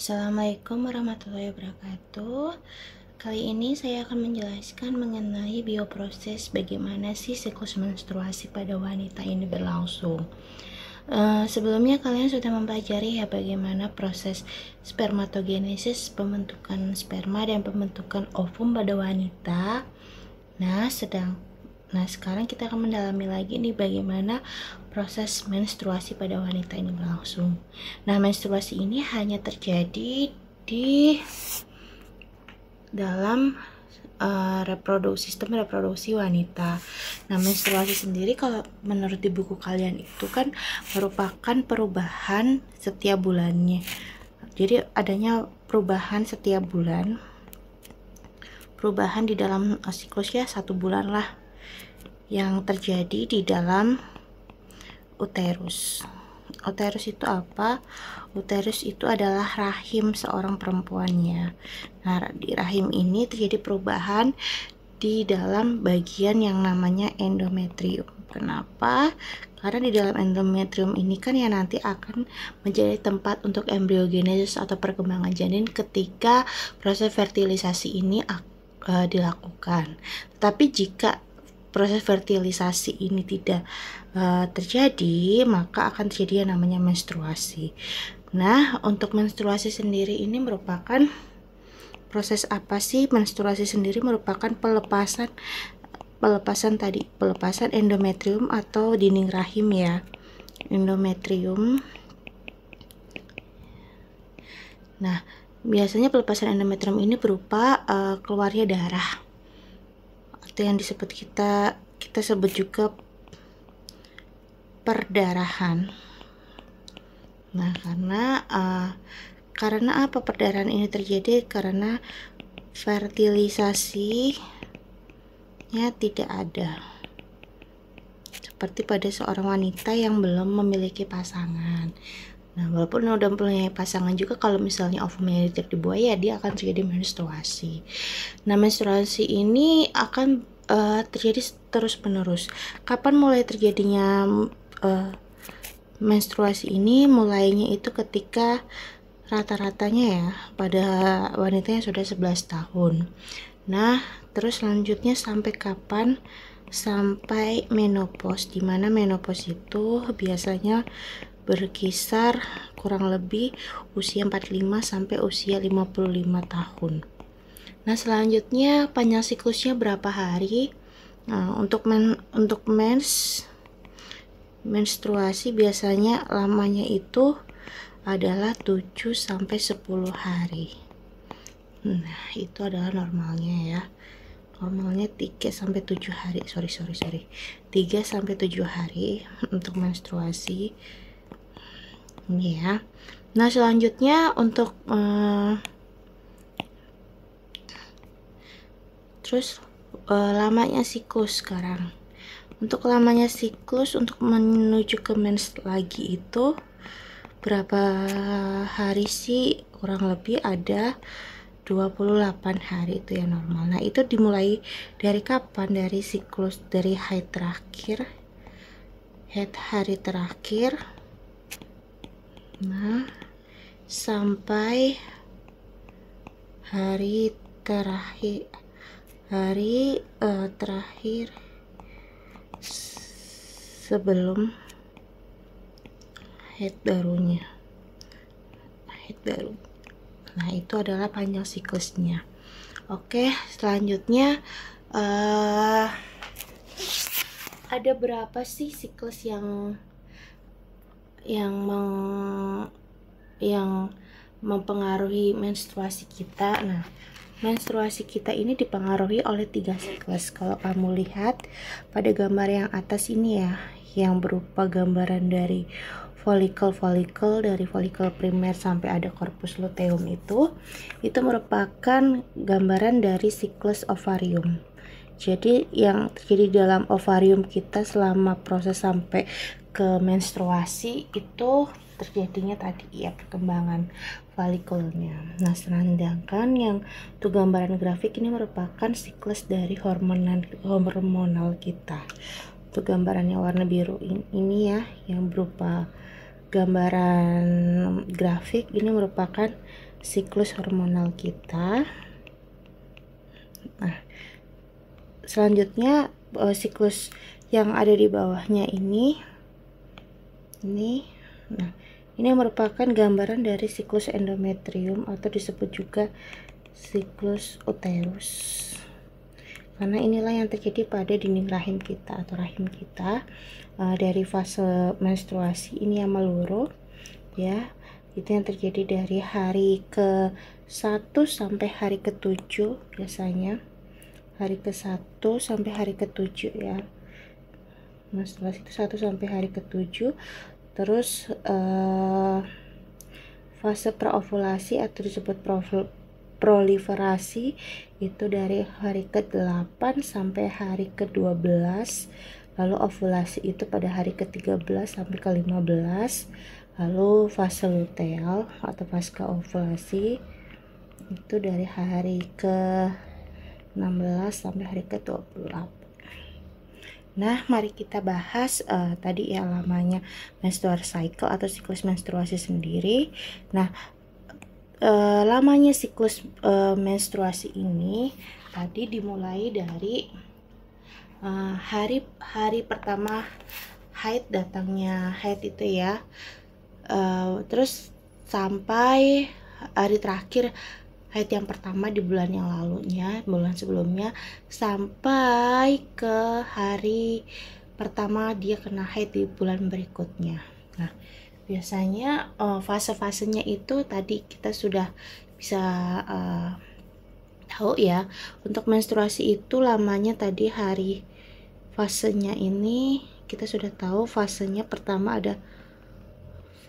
Assalamualaikum warahmatullahi wabarakatuh. Kali ini saya akan menjelaskan mengenai bioproses bagaimana sih siklus menstruasi pada wanita ini berlangsung. Uh, sebelumnya kalian sudah mempelajari ya bagaimana proses spermatogenesis, pembentukan sperma dan pembentukan ovum pada wanita. Nah, sedang Nah, sekarang kita akan mendalami lagi nih bagaimana proses menstruasi pada wanita ini berlangsung. Nah, menstruasi ini hanya terjadi di dalam uh, reproduksi sistem reproduksi wanita. Nah, menstruasi sendiri kalau menurut di buku kalian itu kan merupakan perubahan setiap bulannya. Jadi adanya perubahan setiap bulan. Perubahan di dalam eh, siklusnya satu bulan lah yang terjadi di dalam uterus. Uterus itu apa? Uterus itu adalah rahim seorang perempuannya. Nah, di rahim ini terjadi perubahan di dalam bagian yang namanya endometrium. Kenapa? Karena di dalam endometrium ini kan ya nanti akan menjadi tempat untuk embriogenesis atau perkembangan janin ketika proses fertilisasi ini eh, dilakukan. Tapi jika proses fertilisasi ini tidak uh, terjadi, maka akan terjadi yang namanya menstruasi. Nah, untuk menstruasi sendiri ini merupakan proses apa sih? Menstruasi sendiri merupakan pelepasan pelepasan tadi, pelepasan endometrium atau dinding rahim ya. Endometrium. Nah, biasanya pelepasan endometrium ini berupa uh, keluarnya darah seperti yang disebut kita kita sebut juga perdarahan nah karena uh, karena apa perdarahan ini terjadi karena fertilisasi ya tidak ada seperti pada seorang wanita yang belum memiliki pasangan Nah, walaupun udah mempunyai pasangan juga kalau misalnya ovumnya tidak dibuat ya dia akan terjadi menstruasi. Nah, menstruasi ini akan uh, terjadi terus menerus kapan mulai terjadinya uh, menstruasi ini mulainya itu ketika rata-ratanya ya pada wanita yang sudah 11 tahun nah terus selanjutnya sampai kapan sampai menopause dimana menopause itu biasanya berkisar kurang lebih usia 45 sampai usia 55 tahun Nah, selanjutnya panjang siklusnya berapa hari? Nah, untuk men untuk mens menstruasi biasanya lamanya itu adalah 7 sampai 10 hari. Nah, itu adalah normalnya ya. Normalnya 3 sampai 7 hari. Sorry, sorry, sorry. 3 sampai 7 hari untuk menstruasi. Ini ya. Nah, selanjutnya untuk uh, terus uh, lamanya siklus sekarang untuk lamanya siklus untuk menuju ke mens lagi itu berapa hari sih kurang lebih ada 28 hari itu ya normal nah itu dimulai dari kapan dari siklus dari haid terakhir head hari terakhir nah sampai hari terakhir hari uh, terakhir sebelum head barunya head baru nah itu adalah panjang siklusnya oke selanjutnya uh, ada berapa sih siklus yang yang meng, yang mempengaruhi menstruasi kita nah menstruasi kita ini dipengaruhi oleh tiga siklus. Kalau kamu lihat pada gambar yang atas ini ya, yang berupa gambaran dari folikel-folikel dari folikel primer sampai ada korpus luteum itu itu merupakan gambaran dari siklus ovarium jadi yang terjadi dalam ovarium kita selama proses sampai ke menstruasi itu terjadinya tadi ya perkembangan folikulnya. Nah, sedangkan yang tuh gambaran grafik ini merupakan siklus dari hormonal hormonal kita. Tuh gambarannya warna biru ini, ini ya yang berupa gambaran grafik ini merupakan siklus hormonal kita. Nah, selanjutnya e, siklus yang ada di bawahnya ini ini nah ini merupakan gambaran dari siklus endometrium atau disebut juga siklus uterus. Karena inilah yang terjadi pada dinding rahim kita atau rahim kita uh, dari fase menstruasi ini yang meluruh ya. Itu yang terjadi dari hari ke 1 sampai hari ke-7 biasanya. Hari ke-1 sampai hari ke-7 ya menstruasi itu 1 sampai hari ke-7 terus uh, fase proovulasi atau disebut proliferasi itu dari hari ke-8 sampai hari ke-12 lalu ovulasi itu pada hari ke-13 sampai ke-15 lalu fase luteal atau pasca ovulasi itu dari hari ke-16 sampai hari ke-28 Nah, mari kita bahas uh, tadi ya lamanya menstrual cycle atau siklus menstruasi sendiri. Nah, uh, lamanya siklus uh, menstruasi ini tadi dimulai dari uh, hari hari pertama haid datangnya haid itu ya. Uh, terus sampai hari terakhir haid yang pertama di bulan yang lalunya bulan sebelumnya sampai ke hari pertama dia kena haid di bulan berikutnya nah biasanya uh, fase-fasenya itu tadi kita sudah bisa uh, tahu ya untuk menstruasi itu lamanya tadi hari fasenya ini kita sudah tahu fasenya pertama ada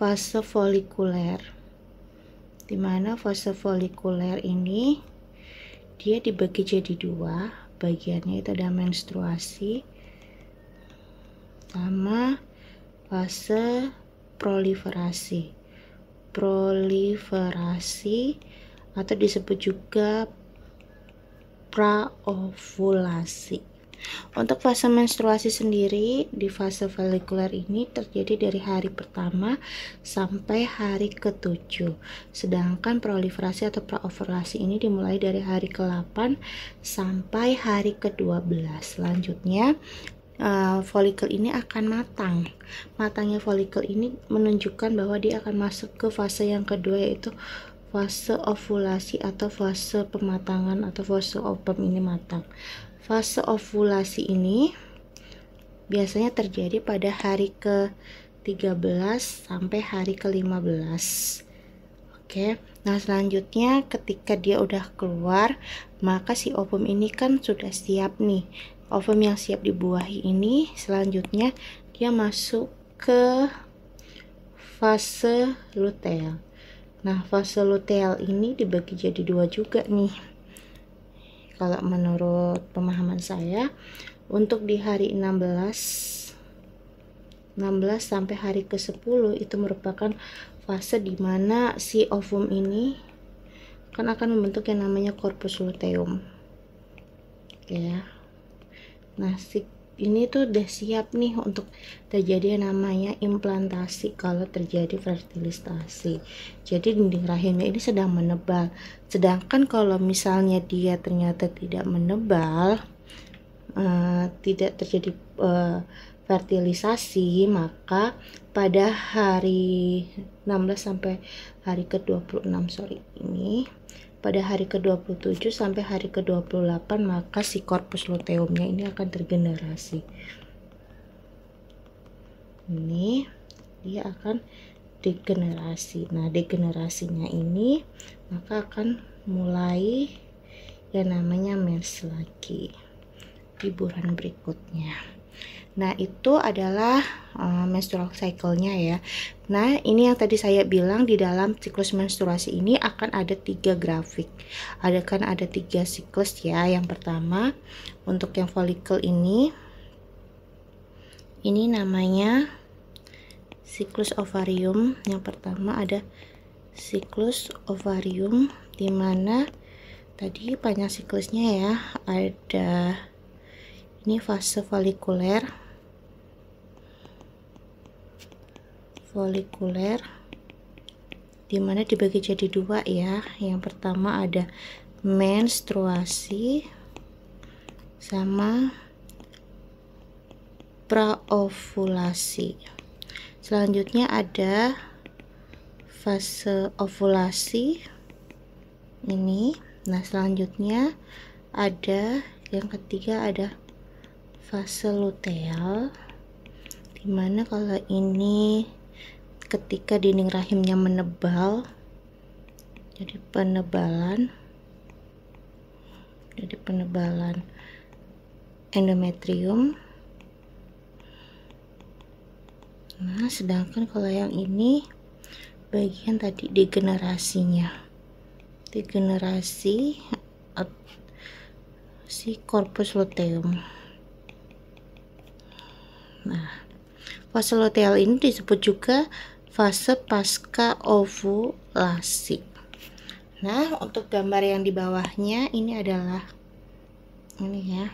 fase folikuler dimana fase folikuler ini dia dibagi jadi dua bagiannya itu ada menstruasi sama fase proliferasi proliferasi atau disebut juga praovulasi untuk fase menstruasi sendiri di fase folikuler ini terjadi dari hari pertama sampai hari ketujuh. Sedangkan proliferasi atau praovulasi ini dimulai dari hari ke-8 sampai hari ke-12. Selanjutnya uh, folikel ini akan matang. Matangnya folikel ini menunjukkan bahwa dia akan masuk ke fase yang kedua yaitu fase ovulasi atau fase pematangan atau fase ovum ini matang. Fase ovulasi ini biasanya terjadi pada hari ke-13 sampai hari ke-15. Oke. Nah, selanjutnya ketika dia udah keluar, maka si ovum ini kan sudah siap nih. Ovum yang siap dibuahi ini selanjutnya dia masuk ke fase luteal. Nah, fase luteal ini dibagi jadi dua juga nih kalau menurut pemahaman saya untuk di hari 16 16 sampai hari ke 10 itu merupakan fase di mana si ovum ini kan akan membentuk yang namanya corpus luteum ya nah si ini tuh udah siap nih untuk terjadi yang namanya implantasi kalau terjadi fertilisasi jadi dinding rahimnya ini sedang menebal sedangkan kalau misalnya dia ternyata tidak menebal uh, tidak terjadi uh, fertilisasi maka pada hari 16 sampai hari ke-26 sorry ini pada hari ke-27 sampai hari ke-28 maka si korpus luteumnya ini akan tergenerasi. Ini dia akan degenerasi. Nah, degenerasinya ini maka akan mulai yang namanya mens lagi. Di berikutnya. Nah, itu adalah uh, menstrual cycle-nya ya. Nah, ini yang tadi saya bilang di dalam siklus menstruasi ini akan ada tiga grafik. Ada kan ada tiga siklus ya. Yang pertama untuk yang folikel ini ini namanya siklus ovarium. Yang pertama ada siklus ovarium di mana tadi banyak siklusnya ya ada ini fase folikuler folikuler dimana dibagi jadi dua ya yang pertama ada menstruasi sama praovulasi selanjutnya ada fase ovulasi ini nah selanjutnya ada yang ketiga ada fase luteal dimana kalau ini ketika dinding rahimnya menebal jadi penebalan jadi penebalan endometrium nah sedangkan kalau yang ini bagian tadi degenerasinya degenerasi si korpus luteum Nah, fase luteal ini disebut juga fase pasca ovulasi. Nah, untuk gambar yang di bawahnya ini adalah ini ya.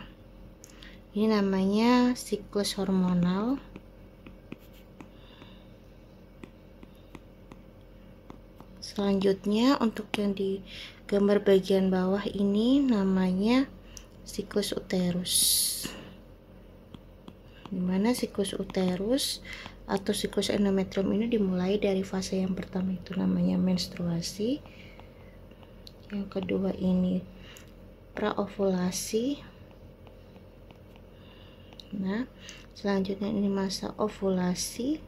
Ini namanya siklus hormonal. Selanjutnya untuk yang di gambar bagian bawah ini namanya siklus uterus. Di mana siklus uterus atau siklus endometrium ini dimulai dari fase yang pertama itu namanya menstruasi yang kedua ini praovulasi nah selanjutnya ini masa ovulasi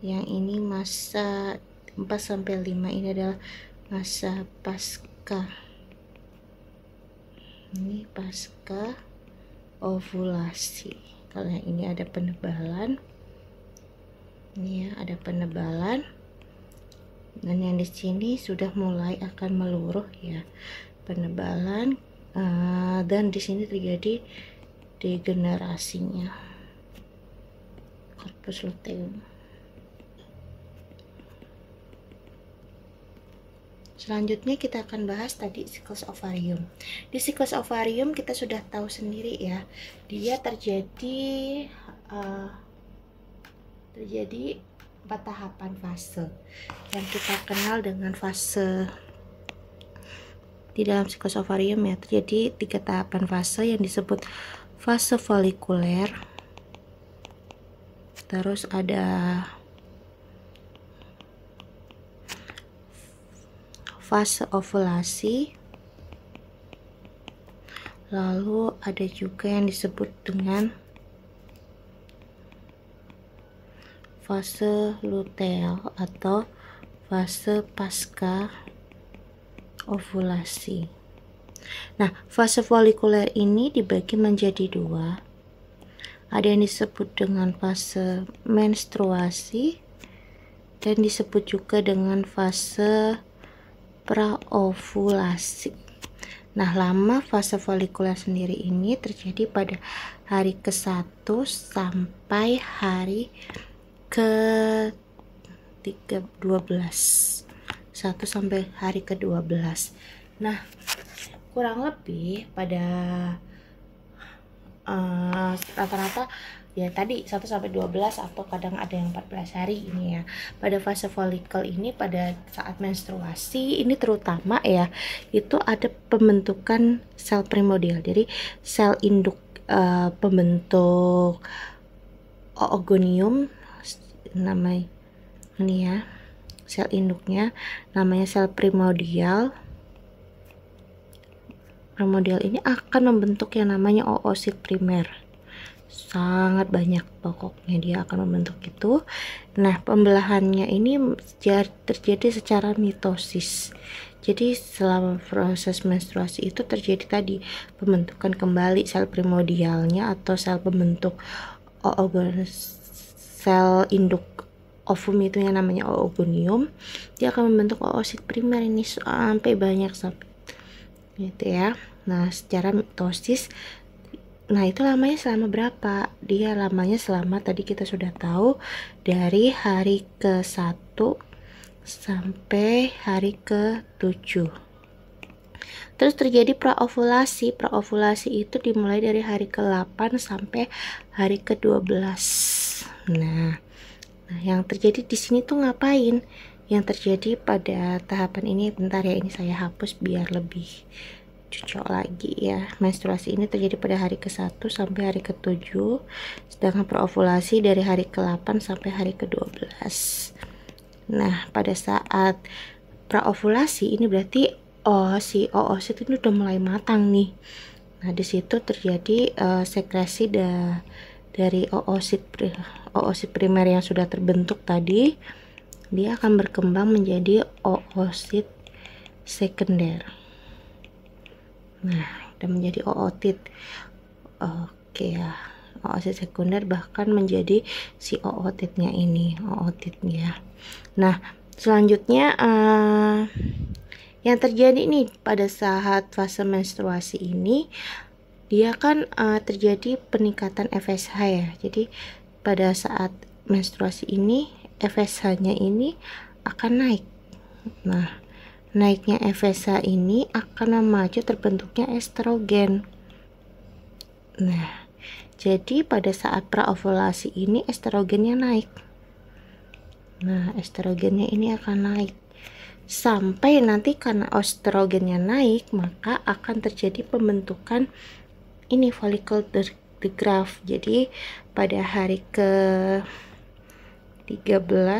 yang ini masa 4 sampai 5 ini adalah masa pasca ini pasca ovulasi kalau yang ini ada penebalan ini ya ada penebalan dan yang di sini sudah mulai akan meluruh ya penebalan eh, dan di sini terjadi degenerasinya korpus luteum Selanjutnya kita akan bahas tadi siklus ovarium. Di siklus ovarium kita sudah tahu sendiri ya, dia terjadi uh, terjadi empat tahapan fase yang kita kenal dengan fase di dalam siklus ovarium ya terjadi tiga tahapan fase yang disebut fase folikuler terus ada fase ovulasi lalu ada juga yang disebut dengan fase luteal atau fase pasca ovulasi nah fase folikuler ini dibagi menjadi dua ada yang disebut dengan fase menstruasi dan disebut juga dengan fase praovulasi. Nah, lama fase folikular sendiri ini terjadi pada hari ke-1 sampai hari ke-12. 1 sampai hari ke-12. Nah, kurang lebih pada eh, rata-rata uh, ya tadi 1 sampai 12 atau kadang ada yang 14 hari ini ya. Pada fase folikel ini pada saat menstruasi ini terutama ya itu ada pembentukan sel primordial. Jadi sel induk uh, pembentuk oogonium namanya ini ya. Sel induknya namanya sel primordial primordial ini akan membentuk yang namanya oosit primer sangat banyak pokoknya dia akan membentuk itu nah pembelahannya ini terjadi secara mitosis jadi selama proses menstruasi itu terjadi tadi pembentukan kembali sel primordialnya atau sel pembentuk oogon sel induk ovum itu yang namanya oogonium dia akan membentuk oosit primer ini sampai banyak sampai gitu ya nah secara mitosis Nah, itu lamanya selama berapa? Dia lamanya selama tadi kita sudah tahu dari hari ke-1 sampai hari ke-7. Terus terjadi praovulasi. Praovulasi itu dimulai dari hari ke-8 sampai hari ke-12. Nah, nah yang terjadi di sini tuh ngapain? Yang terjadi pada tahapan ini bentar ya, ini saya hapus biar lebih cocok lagi ya menstruasi ini terjadi pada hari ke-1 sampai hari ke-7 sedangkan proovulasi dari hari ke-8 sampai hari ke-12 nah pada saat praovulasi ini berarti oh si oosit itu udah mulai matang nih nah disitu terjadi uh, sekresi da dari oosit oosit primer yang sudah terbentuk tadi dia akan berkembang menjadi oosit sekunder Nah, dan menjadi ootit. Oke ya. Oosit sekunder bahkan menjadi si ootitnya ini, ootitnya. Nah, selanjutnya uh, yang terjadi nih pada saat fase menstruasi ini dia kan uh, terjadi peningkatan FSH ya. Jadi pada saat menstruasi ini FSH-nya ini akan naik. Nah, Naiknya FSH ini akan memacu terbentuknya estrogen. Nah, jadi pada saat praovulasi ini estrogennya naik. Nah, estrogennya ini akan naik. Sampai nanti karena estrogennya naik, maka akan terjadi pembentukan ini follicle the graph. Jadi pada hari ke 13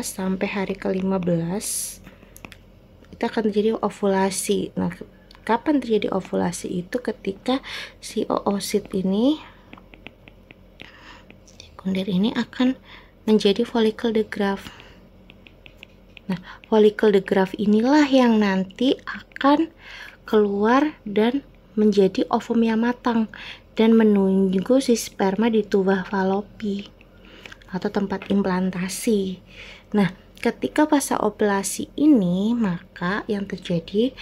sampai hari ke 15 kita akan terjadi ovulasi. Nah, kapan terjadi ovulasi itu ketika si oosit ini sekunder ini akan menjadi folikel de Graaf. Nah, folikel de Graaf inilah yang nanti akan keluar dan menjadi ovum yang matang dan menunggu si sperma di tubuh falopi atau tempat implantasi. Nah, ketika fase operasi ini maka yang terjadi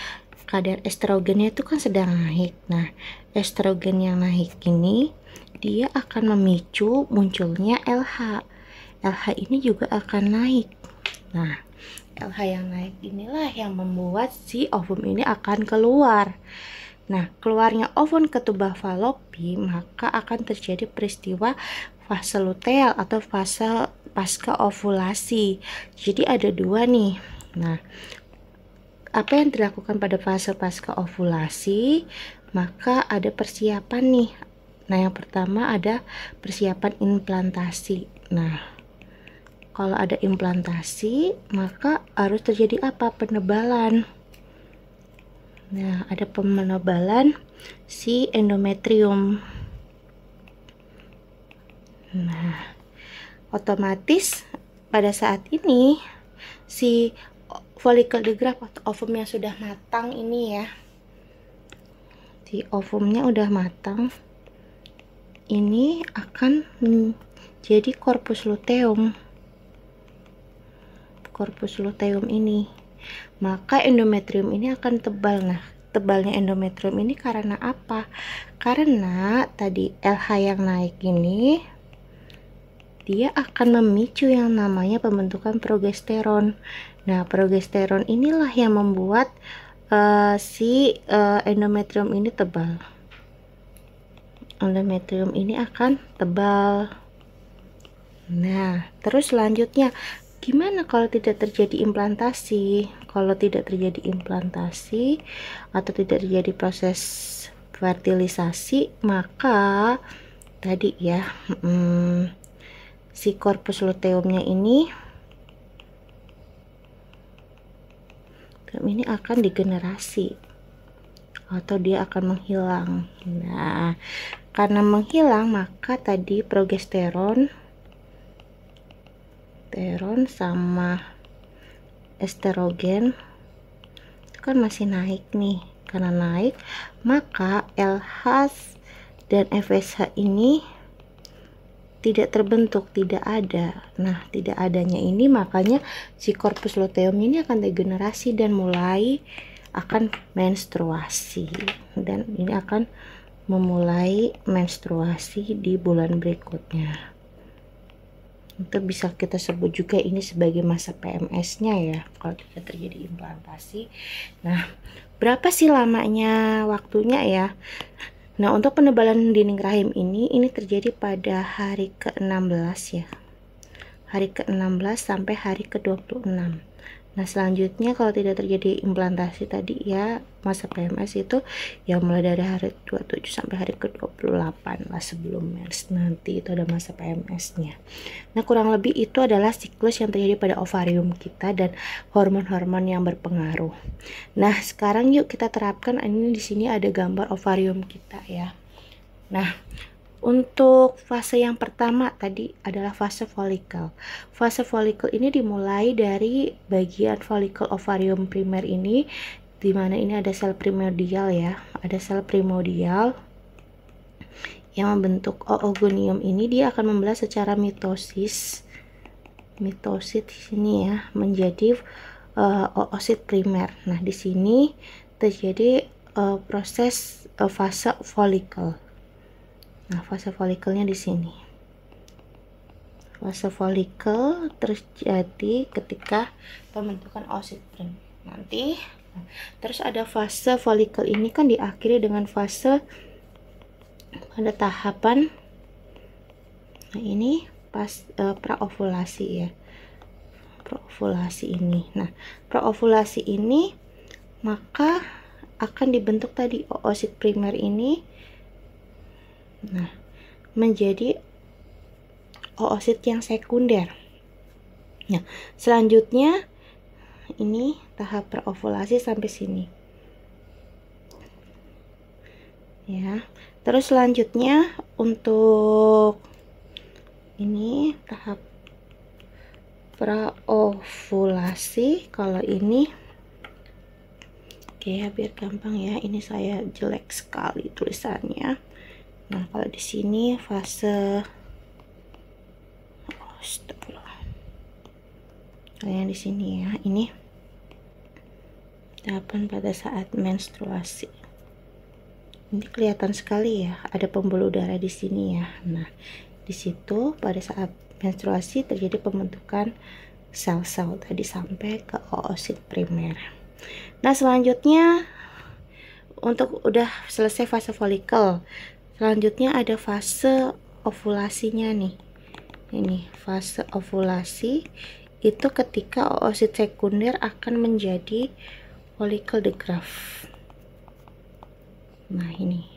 kadar estrogennya itu kan sedang naik nah estrogen yang naik ini dia akan memicu munculnya LH LH ini juga akan naik nah LH yang naik inilah yang membuat si ovum ini akan keluar Nah, keluarnya ovum ke tubuh falopi maka akan terjadi peristiwa fase luteal atau fase pasca ovulasi. Jadi ada dua nih. Nah, apa yang dilakukan pada fase pasca ovulasi, maka ada persiapan nih. Nah, yang pertama ada persiapan implantasi. Nah, kalau ada implantasi, maka harus terjadi apa? Penebalan. Nah, ada penebalan si endometrium. Nah, otomatis pada saat ini si folikel graft atau ovum yang sudah matang ini ya si ovumnya udah matang ini akan menjadi korpus luteum korpus luteum ini maka endometrium ini akan tebal nah tebalnya endometrium ini karena apa? karena tadi LH yang naik ini dia akan memicu yang namanya pembentukan progesteron. Nah, progesteron inilah yang membuat uh, si uh, endometrium ini tebal. Endometrium ini akan tebal. Nah, terus selanjutnya gimana kalau tidak terjadi implantasi? Kalau tidak terjadi implantasi atau tidak terjadi proses fertilisasi, maka tadi ya, hmm, si korpus luteumnya ini ini akan digenerasi atau dia akan menghilang nah karena menghilang maka tadi progesteron teron sama estrogen itu kan masih naik nih karena naik maka LH dan FSH ini tidak terbentuk, tidak ada. Nah, tidak adanya ini makanya si corpus luteum ini akan degenerasi dan mulai akan menstruasi dan ini akan memulai menstruasi di bulan berikutnya. Itu bisa kita sebut juga ini sebagai masa PMS-nya ya kalau kita terjadi implantasi. Nah, berapa sih lamanya waktunya ya? Nah, untuk penebalan dinding rahim ini ini terjadi pada hari ke-16 ya. Hari ke-16 sampai hari ke-26. Nah, selanjutnya kalau tidak terjadi implantasi tadi ya masa PMS itu ya mulai dari hari 27 sampai hari ke-28 lah sebelum mers nanti itu ada masa PMS-nya. Nah, kurang lebih itu adalah siklus yang terjadi pada ovarium kita dan hormon-hormon yang berpengaruh. Nah, sekarang yuk kita terapkan ini di sini ada gambar ovarium kita ya. Nah, untuk fase yang pertama tadi adalah fase folikel. Fase folikel ini dimulai dari bagian folikel ovarium primer ini di mana ini ada sel primordial ya. Ada sel primordial yang membentuk oogonium ini dia akan membelah secara mitosis. Mitosit di sini ya menjadi uh, oosit primer. Nah, di sini terjadi uh, proses uh, fase folikel. Nah, fase folikelnya di sini. Fase folikel terjadi ketika pembentukan oositrin. Nanti terus ada fase folikel ini kan diakhiri dengan fase pada tahapan nah ini pas uh, praovulasi ya. Praovulasi ini. Nah, praovulasi ini maka akan dibentuk tadi oosit primer ini Nah, menjadi oosit yang sekunder. Nah, selanjutnya ini tahap perovulasi sampai sini. Ya. Terus selanjutnya untuk ini tahap praovulasi kalau ini oke okay, ya, biar gampang ya ini saya jelek sekali tulisannya Nah, kalau di sini fase Astagfirullah. Kalian di sini ya, ini tahapan pada saat menstruasi. Ini kelihatan sekali ya, ada pembuluh darah di sini ya. Nah, di situ pada saat menstruasi terjadi pembentukan sel-sel tadi sampai ke oosit primer. Nah, selanjutnya untuk udah selesai fase folikel selanjutnya ada fase ovulasinya nih ini fase ovulasi itu ketika oosit sekunder akan menjadi folikel degraf nah ini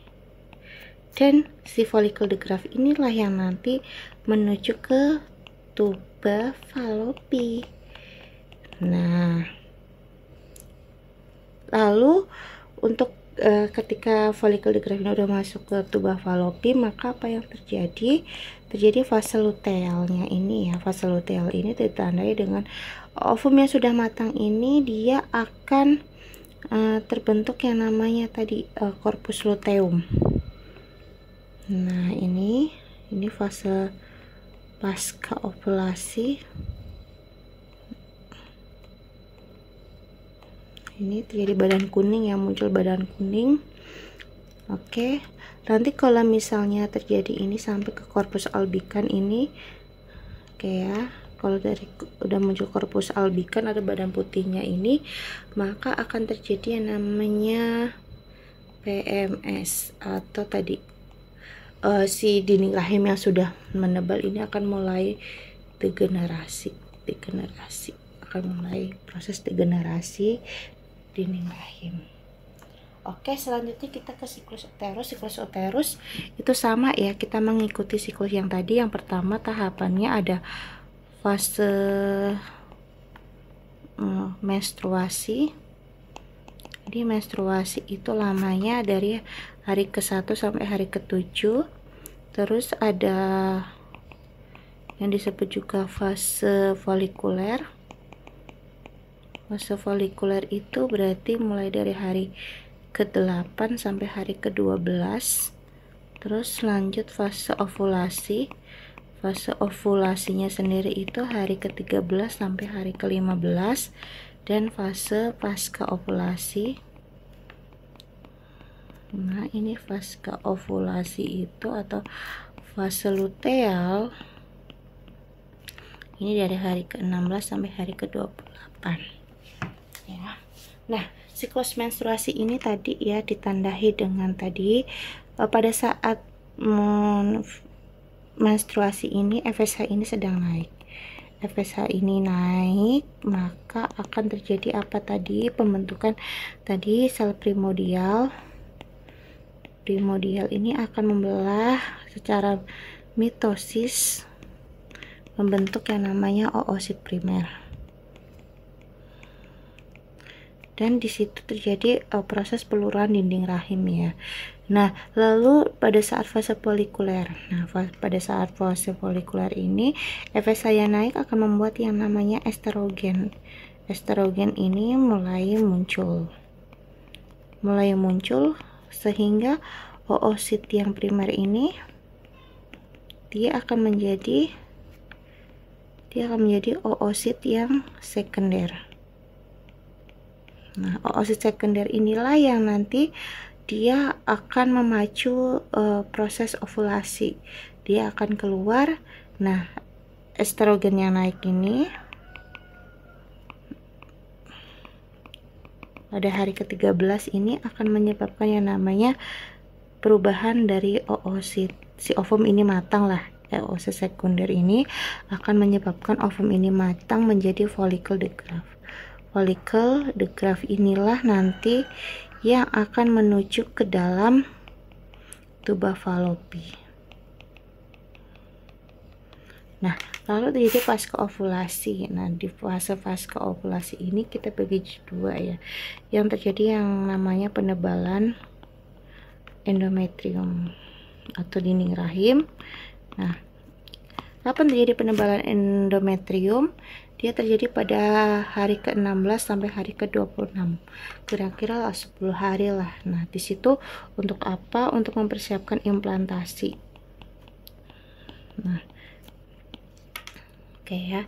dan si folikel degraf inilah yang nanti menuju ke tuba falopi nah lalu untuk Eh, ketika folikel di grafina udah masuk ke tuba falopi maka apa yang terjadi terjadi fase lutealnya ini ya fase luteal ini ditandai dengan ovum yang sudah matang ini dia akan uh, terbentuk yang namanya tadi uh, corpus luteum nah ini ini fase pasca ovulasi ini terjadi badan kuning yang muncul badan kuning oke okay. nanti kalau misalnya terjadi ini sampai ke korpus albikan ini oke okay ya kalau dari udah muncul korpus albikan ada badan putihnya ini maka akan terjadi yang namanya PMS atau tadi uh, si dinding rahim yang sudah menebal ini akan mulai degenerasi degenerasi akan mulai proses degenerasi dinding rahim Oke selanjutnya kita ke siklus uterus siklus uterus itu sama ya kita mengikuti siklus yang tadi yang pertama tahapannya ada fase eh, menstruasi jadi menstruasi itu lamanya dari hari ke-1 sampai hari ke-7 terus ada yang disebut juga fase folikuler Fase folikuler itu berarti mulai dari hari ke-8 sampai hari ke-12. Terus lanjut fase ovulasi. Fase ovulasinya sendiri itu hari ke-13 sampai hari ke-15 dan fase pasca ovulasi. Nah, ini pasca ovulasi itu atau fase luteal. Ini dari hari ke-16 sampai hari ke-28 ya. Nah, siklus menstruasi ini tadi ya ditandai dengan tadi e, pada saat men menstruasi ini FSH ini sedang naik. FSH ini naik, maka akan terjadi apa tadi? Pembentukan tadi sel primordial. Primordial ini akan membelah secara mitosis membentuk yang namanya oosit primer. dan di situ terjadi uh, proses peluruan dinding rahim ya. Nah, lalu pada saat fase folikuler. Nah, pada saat fase folikuler ini FSH yang naik akan membuat yang namanya estrogen. Estrogen ini mulai muncul. Mulai muncul sehingga oosit yang primer ini dia akan menjadi dia akan menjadi oosit yang sekunder. Nah, oosit sekunder inilah yang nanti dia akan memacu uh, proses ovulasi. Dia akan keluar. Nah, estrogen yang naik ini pada hari ke-13 ini akan menyebabkan yang namanya perubahan dari oosit. Si ovum ini matang lah. Oosit sekunder ini akan menyebabkan ovum ini matang menjadi follicle de follicle the graph inilah nanti yang akan menuju ke dalam tuba falopi nah lalu jadi pasca ovulasi nah di fase pasca ovulasi ini kita bagi dua ya yang terjadi yang namanya penebalan endometrium atau dinding rahim nah apa terjadi penebalan endometrium dia terjadi pada hari ke-16 sampai hari ke-26. Kira-kira lah 10 hari lah. Nah, disitu untuk apa? Untuk mempersiapkan implantasi. Nah. Oke okay ya.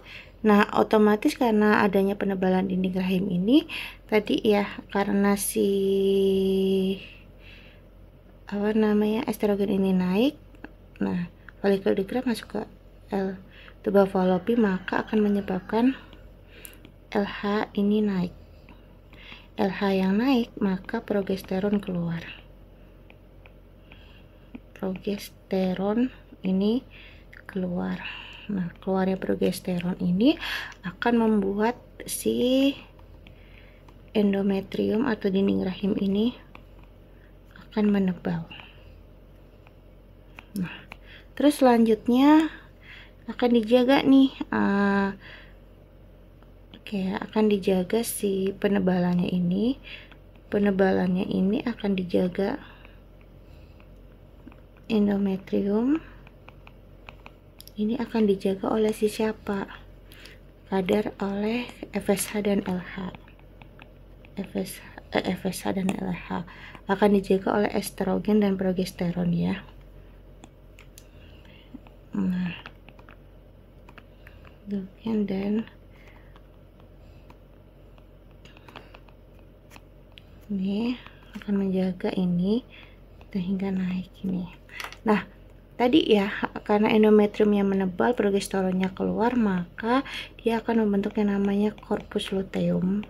Nah, otomatis karena adanya penebalan dinding rahim ini tadi ya karena si apa namanya estrogen ini naik. Nah, folikel masuk ke L falopi maka akan menyebabkan LH ini naik LH yang naik maka progesteron keluar progesteron ini keluar nah keluarnya progesteron ini akan membuat si endometrium atau dinding rahim ini akan menebal nah terus selanjutnya akan dijaga nih uh, akan dijaga si penebalannya ini penebalannya ini akan dijaga endometrium ini akan dijaga oleh si siapa kadar oleh FSH dan LH FSH, eh, FSH dan LH akan dijaga oleh estrogen dan progesteron ya nah look and ini akan menjaga ini sehingga naik ini nah tadi ya karena endometrium yang menebal progesteronnya keluar maka dia akan membentuk yang namanya corpus luteum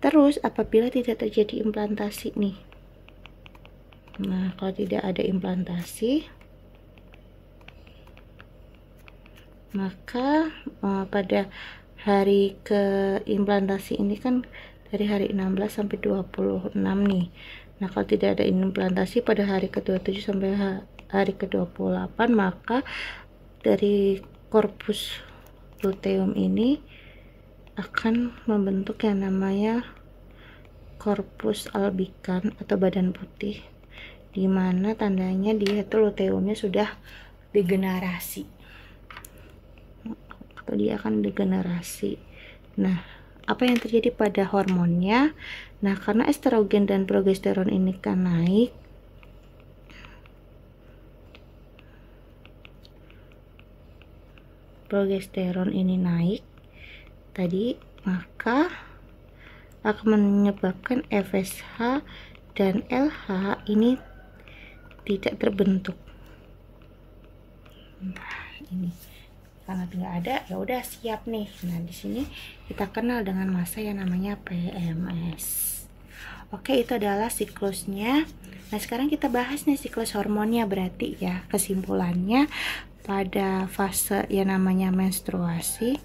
terus apabila tidak terjadi implantasi nih nah kalau tidak ada implantasi maka uh, pada hari implantasi ini kan dari hari 16 sampai 26 nih nah kalau tidak ada implantasi pada hari ke-27 sampai hari ke-28 maka dari korpus luteum ini akan membentuk yang namanya korpus albican atau badan putih dimana tandanya dia itu luteumnya sudah degenerasi atau dia akan degenerasi. Nah, apa yang terjadi pada hormonnya? Nah, karena estrogen dan progesteron ini kan naik, progesteron ini naik tadi maka akan menyebabkan FSH dan LH ini tidak terbentuk nah ini nggak ada ya udah siap nih nah di sini kita kenal dengan masa yang namanya PMS Oke itu adalah siklusnya Nah sekarang kita bahas nih siklus hormonnya berarti ya Kesimpulannya pada fase yang namanya menstruasi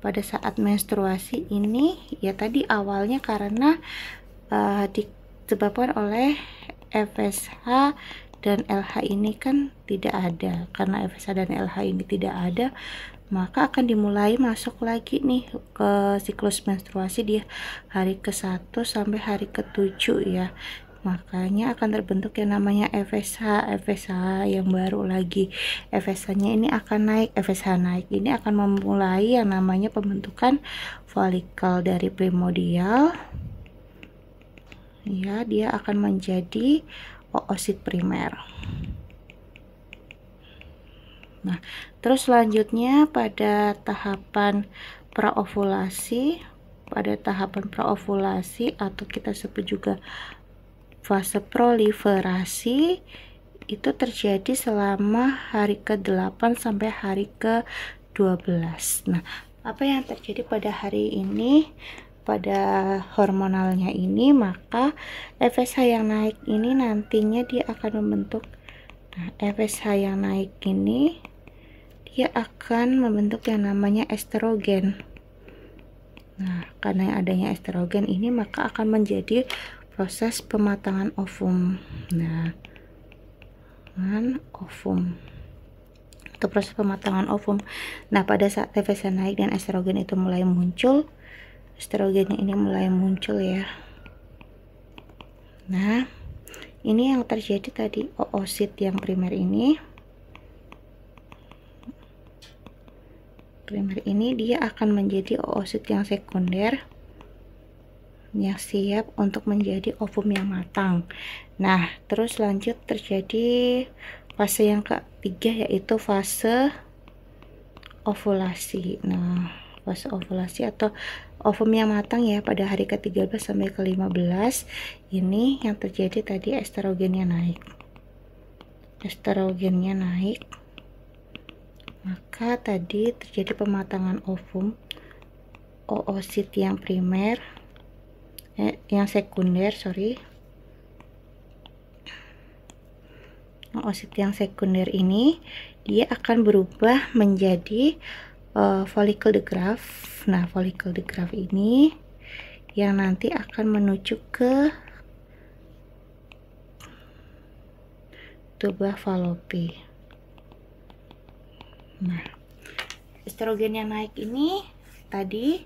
Pada saat menstruasi ini ya tadi awalnya karena uh, disebabkan oleh FSH dan LH ini kan tidak ada karena FSH dan LH ini tidak ada maka akan dimulai masuk lagi nih ke siklus menstruasi di hari ke-1 sampai hari ke-7 ya makanya akan terbentuk yang namanya FSH FSH yang baru lagi FSH nya ini akan naik FSH naik ini akan memulai yang namanya pembentukan folikel dari primordial ya dia akan menjadi oosit primer. Nah, terus selanjutnya pada tahapan praovulasi, pada tahapan praovulasi atau kita sebut juga fase proliferasi itu terjadi selama hari ke-8 sampai hari ke-12. Nah, apa yang terjadi pada hari ini? pada hormonalnya ini maka FSH yang naik ini nantinya dia akan membentuk nah, FSH yang naik ini dia akan membentuk yang namanya estrogen nah karena adanya estrogen ini maka akan menjadi proses pematangan ovum nah man, ovum Untuk proses pematangan ovum. Nah, pada saat FSH naik dan estrogen itu mulai muncul, estrogennya ini mulai muncul ya nah ini yang terjadi tadi oosit yang primer ini primer ini dia akan menjadi oosit yang sekunder yang siap untuk menjadi ovum yang matang nah terus lanjut terjadi fase yang ketiga yaitu fase ovulasi nah fase ovulasi atau ovum yang matang ya pada hari ke-13 sampai ke-15 ini yang terjadi tadi estrogennya naik estrogennya naik maka tadi terjadi pematangan ovum oosit yang primer eh, yang sekunder sorry oosit yang sekunder ini dia akan berubah menjadi uh, eh, folikel de Nah, folikel de graph ini yang nanti akan menuju ke tuba falopi. Nah, estrogen yang naik ini tadi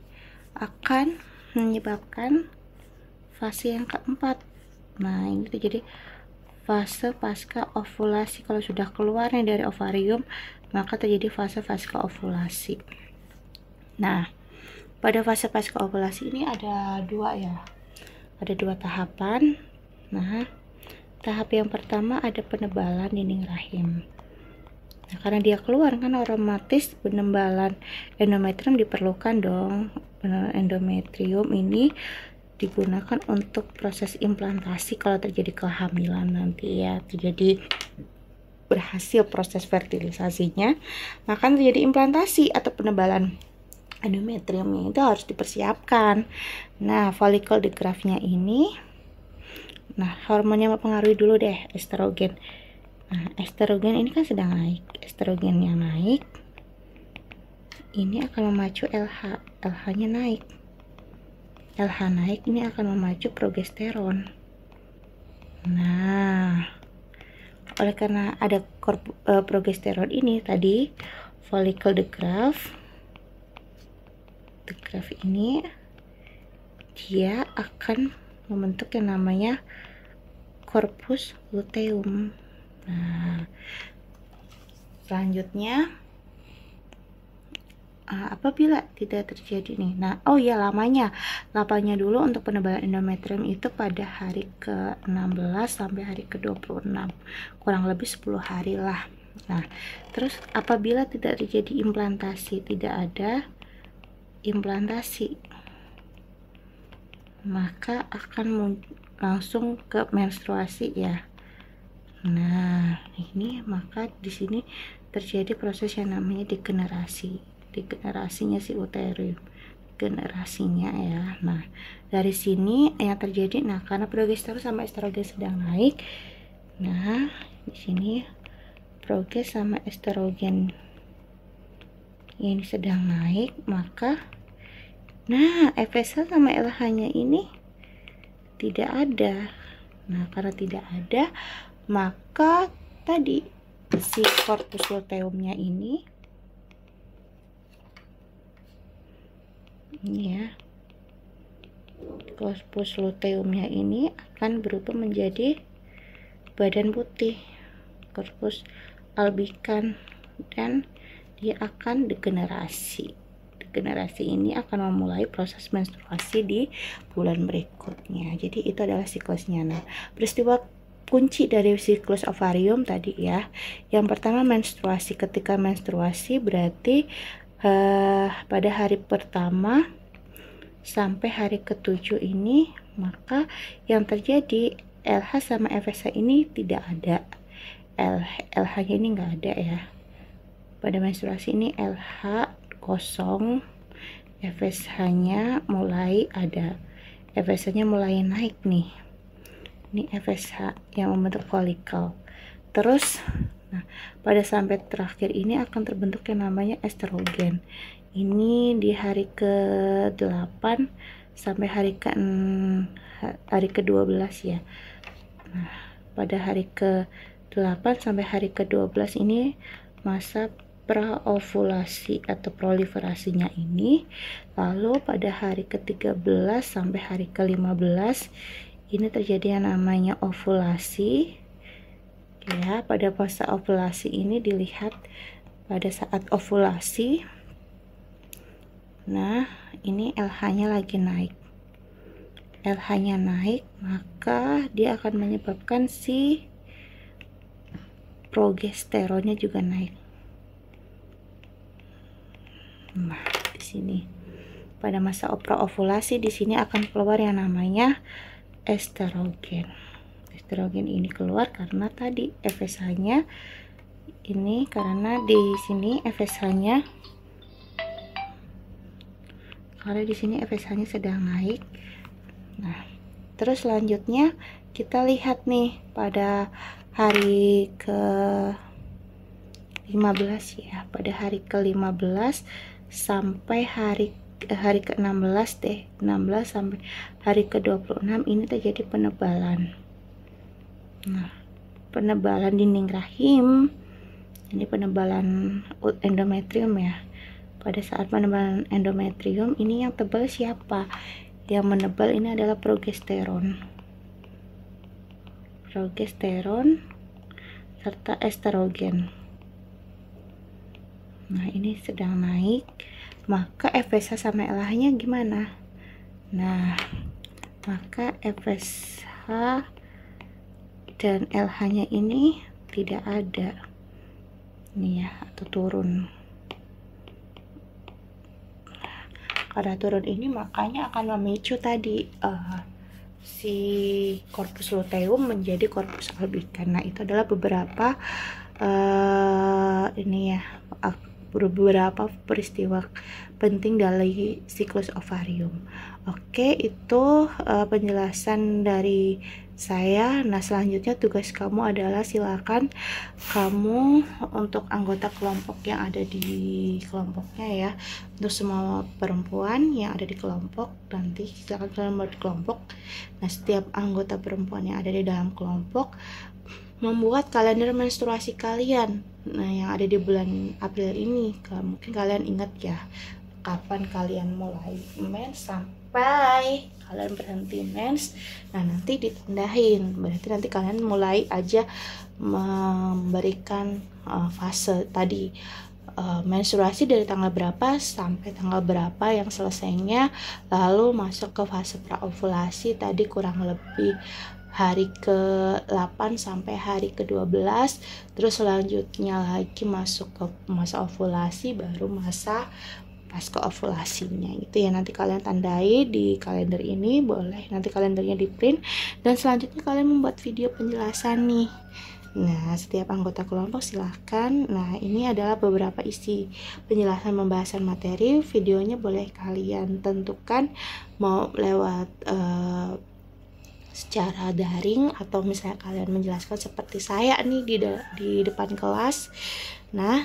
akan menyebabkan fase yang keempat. Nah, ini tuh jadi fase pasca ovulasi kalau sudah keluar nih dari ovarium maka terjadi fase pasca ovulasi. Nah, pada fase pasca ovulasi ini ada dua ya, ada dua tahapan. Nah, tahap yang pertama ada penebalan dinding rahim. Nah, karena dia keluar kan otomatis penebalan endometrium diperlukan dong. Eh, endometrium ini digunakan untuk proses implantasi kalau terjadi kehamilan nanti ya terjadi berhasil proses fertilisasinya, maka terjadi implantasi atau penebalan endometriumnya itu harus dipersiapkan. Nah, folikel di grafnya ini nah, hormonnya mempengaruhi dulu deh estrogen. Nah, estrogen ini kan sedang naik. Estrogen yang naik ini akan memacu LH. LH-nya naik. LH naik ini akan memacu progesteron. Nah, oleh karena ada uh, progesteron ini tadi, follicle the graph the graph ini dia akan membentuk yang namanya corpus luteum. Nah, selanjutnya Ah, apabila tidak terjadi nih. Nah, oh ya lamanya. Lamanya dulu untuk penebalan endometrium itu pada hari ke-16 sampai hari ke-26. Kurang lebih 10 hari lah. Nah, terus apabila tidak terjadi implantasi, tidak ada implantasi, maka akan langsung ke menstruasi ya. Nah, ini maka di sini terjadi proses yang namanya degenerasi di generasinya si uterium generasinya ya nah dari sini yang terjadi nah karena progesteron sama estrogen sedang naik nah di sini proges sama estrogen ini sedang naik maka nah FSH sama LH-nya ini tidak ada nah karena tidak ada maka tadi si corpus luteumnya ini ini ya luteumnya ini akan berubah menjadi badan putih Corpus albikan dan dia akan degenerasi degenerasi ini akan memulai proses menstruasi di bulan berikutnya jadi itu adalah siklusnya nah peristiwa kunci dari siklus ovarium tadi ya. Yang pertama menstruasi. Ketika menstruasi berarti uh, pada hari pertama sampai hari ketujuh ini maka yang terjadi LH sama FSH ini tidak ada LH nya ini nggak ada ya pada menstruasi ini LH kosong FSH nya mulai ada FSH nya mulai naik nih ini FSH yang membentuk folikel terus Nah, pada sampai terakhir ini akan terbentuk yang namanya estrogen. Ini di hari ke-8 sampai hari ke hari ke-12 ya. Nah, pada hari ke-8 sampai hari ke-12 ini masa praovulasi atau proliferasinya ini. Lalu pada hari ke-13 sampai hari ke-15 ini terjadi yang namanya ovulasi ya pada fase ovulasi ini dilihat pada saat ovulasi nah ini LH nya lagi naik LH nya naik maka dia akan menyebabkan si progesteronnya juga naik nah di sini pada masa ovulasi di sini akan keluar yang namanya estrogen estrogen ini keluar karena tadi FSH-nya ini karena di sini FSH-nya kalau di sini FSH-nya sedang naik. Nah, terus selanjutnya kita lihat nih pada hari ke 15 ya, pada hari ke-15 sampai hari eh, hari ke-16 deh, 16 sampai hari ke-26 ini terjadi penebalan. Nah, penebalan dinding rahim ini penebalan endometrium ya. Pada saat penebalan endometrium ini yang tebal siapa? Yang menebal ini adalah progesteron. Progesteron serta estrogen. Nah, ini sedang naik. Maka FSH sama LH-nya gimana? Nah, maka FSH dan LH-nya ini tidak ada ini ya atau turun karena turun ini makanya akan memicu tadi uh, si korpus luteum menjadi korpus albi karena itu adalah beberapa uh, ini ya ah, beberapa peristiwa penting dari siklus ovarium. Oke, itu uh, penjelasan dari saya. Nah, selanjutnya tugas kamu adalah silakan kamu untuk anggota kelompok yang ada di kelompoknya ya. Untuk semua perempuan yang ada di kelompok nanti silakan kalian buat kelompok. Nah, setiap anggota perempuan yang ada di dalam kelompok membuat kalender menstruasi kalian. Nah, yang ada di bulan April ini, mungkin kalian ingat ya kapan kalian mulai mens sampai bye kalian berhenti mens nah nanti ditandain berarti nanti kalian mulai aja memberikan uh, fase tadi uh, menstruasi dari tanggal berapa sampai tanggal berapa yang selesainya lalu masuk ke fase praovulasi tadi kurang lebih hari ke-8 sampai hari ke-12 terus selanjutnya lagi masuk ke masa ovulasi baru masa pasca ovulasinya itu ya nanti kalian tandai di kalender ini boleh nanti kalendernya di print dan selanjutnya kalian membuat video penjelasan nih Nah, setiap anggota kelompok silahkan. Nah, ini adalah beberapa isi penjelasan pembahasan materi. Videonya boleh kalian tentukan mau lewat uh, secara daring atau misalnya kalian menjelaskan seperti saya nih di di depan kelas. Nah,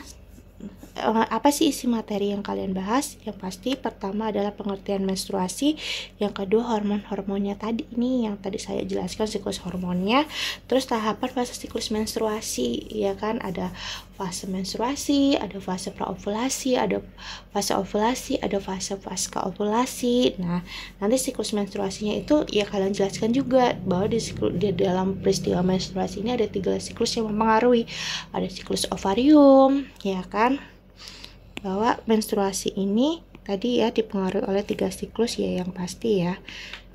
Eh, apa sih isi materi yang kalian bahas? Yang pasti pertama adalah pengertian menstruasi, yang kedua hormon-hormonnya tadi ini yang tadi saya jelaskan siklus hormonnya, terus tahapan fase siklus menstruasi ya kan ada fase menstruasi, ada fase praovulasi, ada fase ovulasi, ada fase pasca ovulasi. Nah, nanti siklus menstruasinya itu ya kalian jelaskan juga bahwa di, siklus, di dalam peristiwa menstruasi ini ada tiga siklus yang mempengaruhi. Ada siklus ovarium, ya kan? Bahwa menstruasi ini tadi ya dipengaruhi oleh tiga siklus ya yang pasti ya.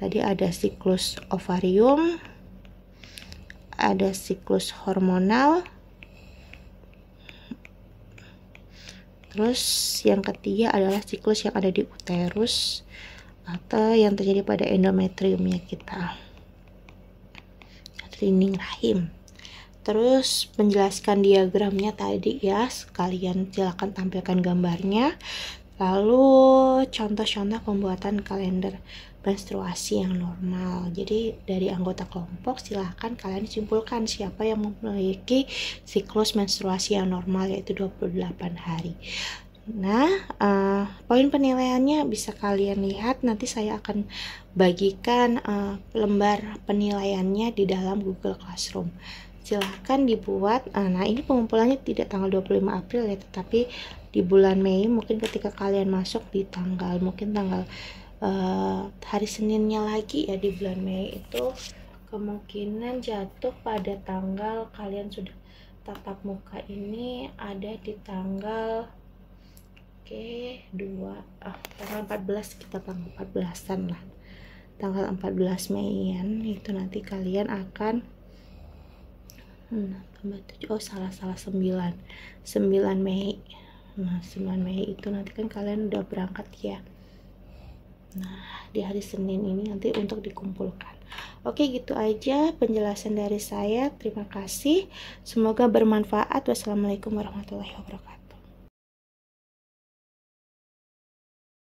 Tadi ada siklus ovarium, ada siklus hormonal, Terus yang ketiga adalah siklus yang ada di uterus atau yang terjadi pada endometriumnya kita. Cleaning rahim. Terus menjelaskan diagramnya tadi ya, sekalian silakan tampilkan gambarnya. Lalu contoh-contoh pembuatan kalender menstruasi yang normal. Jadi dari anggota kelompok silahkan kalian simpulkan siapa yang memiliki siklus menstruasi yang normal yaitu 28 hari. Nah, uh, poin penilaiannya bisa kalian lihat nanti saya akan bagikan uh, lembar penilaiannya di dalam Google Classroom. Silahkan dibuat. Uh, nah, ini pengumpulannya tidak tanggal 25 April ya, tetapi di bulan Mei mungkin ketika kalian masuk di tanggal mungkin tanggal uh, hari Seninnya lagi ya di bulan Mei itu kemungkinan jatuh pada tanggal kalian sudah tatap muka ini ada di tanggal oke okay, 2 ah tanggal 14 kita tanggal 14-an lah tanggal 14 Mei itu nanti kalian akan hmm, tambah 7 oh salah salah 9 9 Mei nah 9 Mei itu nanti kan kalian udah berangkat ya Nah, di hari Senin ini nanti untuk dikumpulkan. Oke, gitu aja penjelasan dari saya. Terima kasih. Semoga bermanfaat. Wassalamualaikum warahmatullahi wabarakatuh.